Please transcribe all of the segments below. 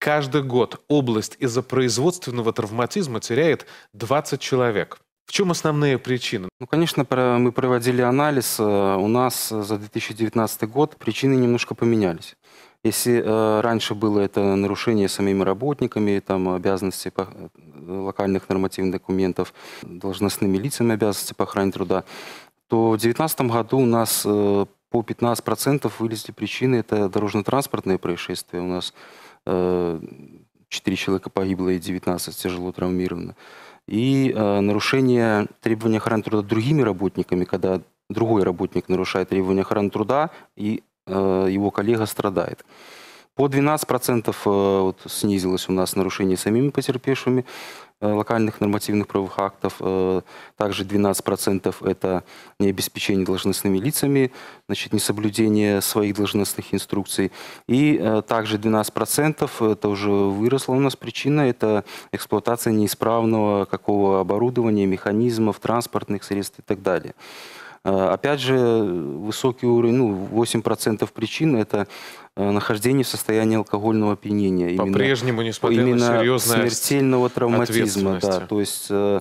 Каждый год область из-за производственного травматизма теряет 20 человек. В чем основные причины? Ну, конечно, мы проводили анализ. Э, у нас э, за 2019 год причины немножко поменялись. Если э, раньше было это нарушение самими работниками, там обязанности по, локальных нормативных документов, должностными лицами обязанности по охране труда, то в 2019 году у нас по 15% вылезли причины. Это дорожно-транспортные происшествия. У нас э, 4 человека погибло и 19 тяжело травмировано. И э, нарушение требований охраны труда другими работниками, когда другой работник нарушает требования охраны труда, и э, его коллега страдает. По 12% э, вот снизилось у нас нарушение самими потерпевшими э, локальных нормативных правовых актов. Э, также 12% это необеспечение должностными лицами, значит, несоблюдение своих должностных инструкций. И также 12% это уже выросла у нас причина, это эксплуатация неисправного какого оборудования, механизмов, транспортных средств и так далее. Э, опять же, высокий уровень, ну, 8% причин – это э, нахождение в состоянии алкогольного опьянения. По-прежнему, несмотря именно на серьезное смертельного травматизма. Да, то есть э,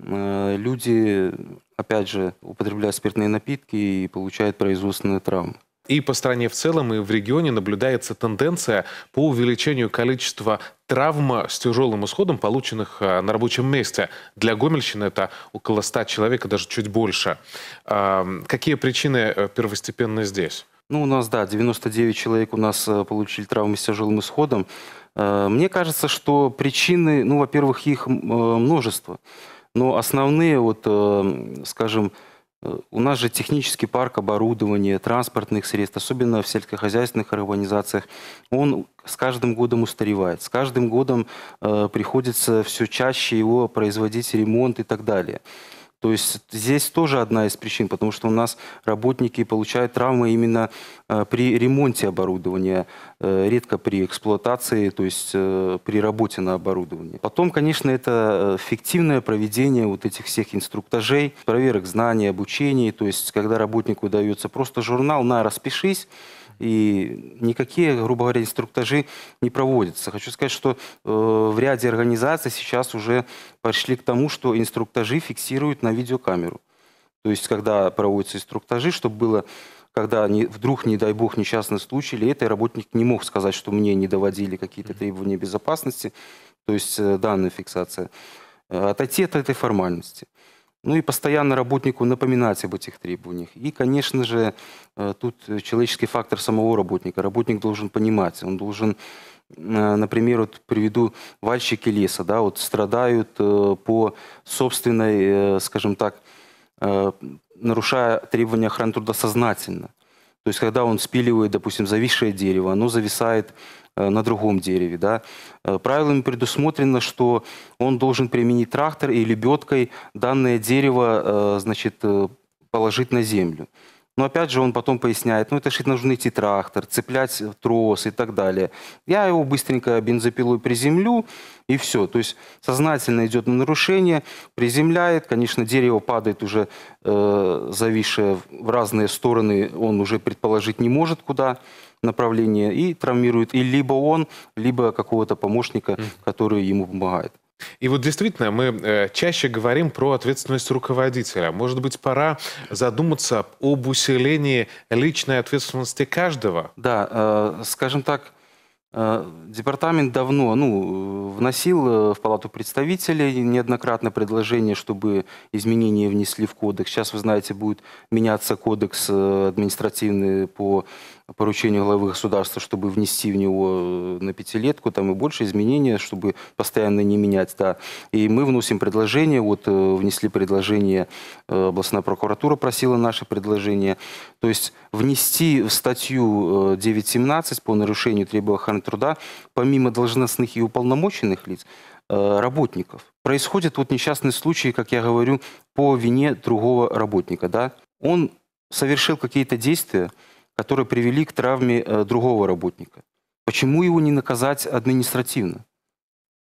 э, люди, опять же, употребляют спиртные напитки и получают производственные травмы. И по стране в целом, и в регионе наблюдается тенденция по увеличению количества травм с тяжелым исходом, полученных э, на рабочем месте. Для Гомельщины это около 100 человек, а даже чуть больше. Эм, какие причины э, первостепенно здесь? Ну, у нас, да, 99 человек у нас э, получили травмы с тяжелым исходом. Мне кажется, что причины, ну, во-первых, их множество. Но основные, вот, скажем, у нас же технический парк оборудования, транспортных средств, особенно в сельскохозяйственных организациях, он с каждым годом устаревает. С каждым годом э, приходится все чаще его производить ремонт и так далее. То есть здесь тоже одна из причин, потому что у нас работники получают травмы именно э, при ремонте оборудования, э, редко при эксплуатации, то есть э, при работе на оборудовании. Потом, конечно, это фиктивное проведение вот этих всех инструктажей, проверок знаний, обучений, то есть когда работнику дается просто журнал «на, распишись», и никакие, грубо говоря, инструктажи не проводятся. Хочу сказать, что э, в ряде организаций сейчас уже пошли к тому, что инструктажи фиксируют на видеокамеру. То есть, когда проводятся инструктажи, чтобы было когда не, вдруг, не дай бог, несчастный случай, или этот работник не мог сказать, что мне не доводили какие-то требования безопасности, то есть э, данная фиксация. Э, Отойти от этой формальности. Ну и постоянно работнику напоминать об этих требованиях. И, конечно же, э, тут человеческий фактор самого работника. Работник должен понимать, он должен, э, например, вот приведу вальщики леса, да, вот страдают э, по собственной, скажем так, нарушая требования охраны труда сознательно. То есть, когда он спиливает, допустим, зависшее дерево, оно зависает Э, на другом дереве. Да. Э, правилами предусмотрено, что он должен применить трактор и лебедкой данное дерево э, значит, положить на землю. Но опять же он потом поясняет, ну это же нужно идти трактор, цеплять трос и так далее. Я его быстренько бензопилой приземлю и все. То есть сознательно идет на нарушение, приземляет, конечно, дерево падает уже э, зависшее в разные стороны, он уже предположить не может куда направление и травмирует, и либо он, либо какого-то помощника, который ему помогает. И вот действительно, мы э, чаще говорим про ответственность руководителя. Может быть, пора задуматься об усилении личной ответственности каждого? Да, э, скажем так, э, Департамент давно ну, вносил в Палату представителей неоднократно предложение, чтобы изменения внесли в кодекс. Сейчас, вы знаете, будет меняться кодекс административный по поручению главы государства, чтобы внести в него э, на пятилетку там и больше изменения, чтобы постоянно не менять. Да. И мы вносим предложение, вот э, внесли предложение, э, областная прокуратура просила наше предложение, то есть внести в статью 9.17 по нарушению требований охраны труда, помимо должностных и уполномоченных лиц, работников. Происходит вот несчастный случай, как я говорю, по вине другого работника. Да? Он совершил какие-то действия, которые привели к травме э, другого работника. Почему его не наказать административно?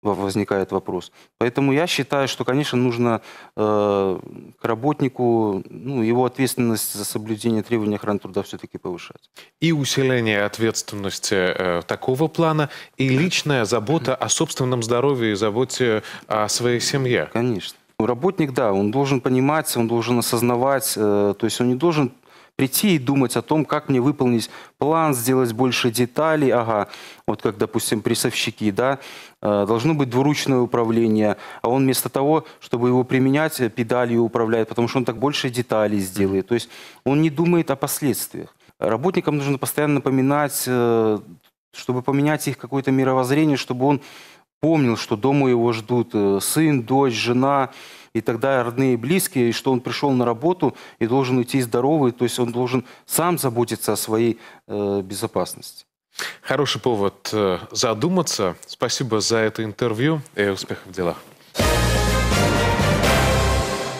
Возникает вопрос. Поэтому я считаю, что, конечно, нужно э, к работнику ну, его ответственность за соблюдение требований охраны труда все-таки повышать. И усиление ответственности э, такого плана, и личная забота о собственном здоровье и заботе о своей семье. Конечно. Работник, да, он должен понимать, он должен осознавать, э, то есть он не должен прийти и думать о том, как мне выполнить план, сделать больше деталей. Ага, вот как, допустим, прессовщики, да, должно быть двуручное управление, а он вместо того, чтобы его применять, педалью управляет, потому что он так больше деталей сделает. То есть он не думает о последствиях. Работникам нужно постоянно напоминать, чтобы поменять их какое-то мировоззрение, чтобы он помнил, что дома его ждут сын, дочь, жена – и тогда родные и близкие, и что он пришел на работу и должен уйти здоровый, то есть он должен сам заботиться о своей э, безопасности. Хороший повод э, задуматься. Спасибо за это интервью и успехов в делах.